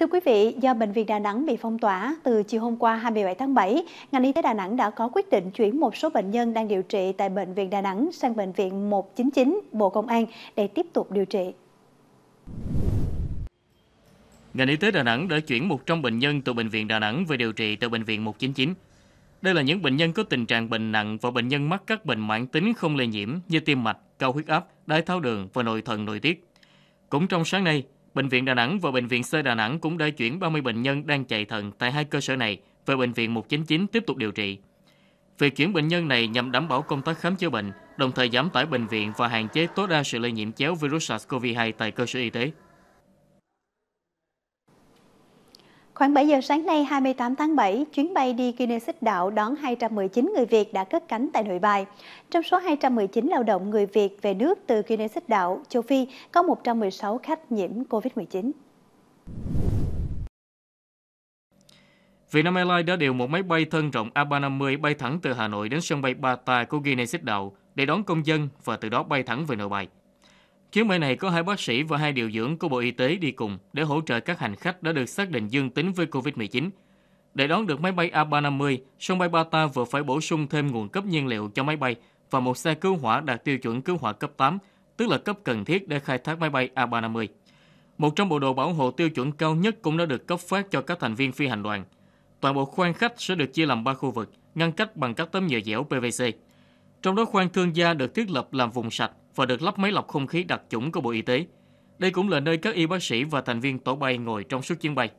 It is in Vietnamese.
Thưa quý vị, do Bệnh viện Đà Nẵng bị phong tỏa từ chiều hôm qua 27 tháng 7, ngành y tế Đà Nẵng đã có quyết định chuyển một số bệnh nhân đang điều trị tại Bệnh viện Đà Nẵng sang Bệnh viện 199 Bộ Công an để tiếp tục điều trị. Ngành y tế Đà Nẵng đã chuyển 100 bệnh nhân từ Bệnh viện Đà Nẵng về điều trị tại Bệnh viện 199. Đây là những bệnh nhân có tình trạng bệnh nặng và bệnh nhân mắc các bệnh mãn tính không lây nhiễm như tim mạch, cao huyết áp, đái tháo đường và nội thần nội tiết. Cũng trong sáng nay, Bệnh viện Đà Nẵng và Bệnh viện C Đà Nẵng cũng đã chuyển 30 bệnh nhân đang chạy thận tại hai cơ sở này về Bệnh viện 199 tiếp tục điều trị. Việc chuyển bệnh nhân này nhằm đảm bảo công tác khám chữa bệnh, đồng thời giảm tải bệnh viện và hạn chế tối đa sự lây nhiễm chéo virus SARS-CoV-2 tại cơ sở y tế. Khoảng 7 giờ sáng nay 28 tháng 7, chuyến bay đi Guinea Xích Đạo đón 219 người Việt đã cất cánh tại nội bài. Trong số 219 lao động người Việt về nước từ Guinea Xích Đạo, châu Phi, có 116 khách nhiễm COVID-19. Vietnam Airlines đã điều một máy bay thân rộng A350 bay thẳng từ Hà Nội đến sân bay Bata của Guinea Xích Đạo để đón công dân và từ đó bay thẳng về nội bài. Chuyến bay này có hai bác sĩ và hai điều dưỡng của Bộ Y tế đi cùng để hỗ trợ các hành khách đã được xác định dương tính với COVID-19. Để đón được máy bay A350, sân bay Bata vừa phải bổ sung thêm nguồn cấp nhiên liệu cho máy bay và một xe cứu hỏa đạt tiêu chuẩn cứu hỏa cấp 8, tức là cấp cần thiết để khai thác máy bay A350. Một trong bộ đồ bảo hộ tiêu chuẩn cao nhất cũng đã được cấp phát cho các thành viên phi hành đoàn. Toàn bộ khoang khách sẽ được chia làm 3 khu vực, ngăn cách bằng các tấm nhựa dẻo PVC. Trong đó khoang thương gia được thiết lập làm vùng sạch và được lắp máy lọc không khí đặc chủng của Bộ Y tế. Đây cũng là nơi các y bác sĩ và thành viên tổ bay ngồi trong suốt chuyến bay.